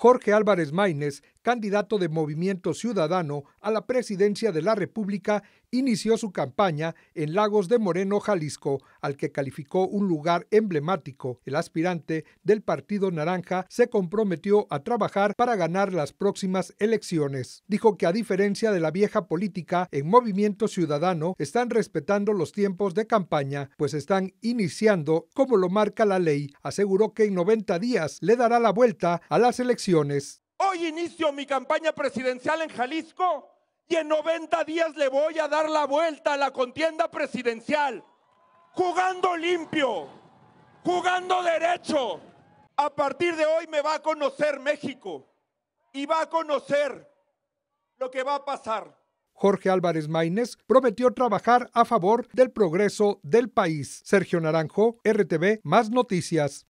Jorge Álvarez Maínez, candidato de Movimiento Ciudadano a la presidencia de la República, inició su campaña en Lagos de Moreno, Jalisco, al que calificó un lugar emblemático. El aspirante del Partido Naranja se comprometió a trabajar para ganar las próximas elecciones. Dijo que a diferencia de la vieja política, en Movimiento Ciudadano están respetando los tiempos de campaña, pues están iniciando como lo marca la ley. Aseguró que en 90 días le dará la vuelta a las elecciones. Hoy inicio mi campaña presidencial en Jalisco y en 90 días le voy a dar la vuelta a la contienda presidencial, jugando limpio, jugando derecho. A partir de hoy me va a conocer México y va a conocer lo que va a pasar. Jorge Álvarez Maínez prometió trabajar a favor del progreso del país. Sergio Naranjo, RTV, más noticias.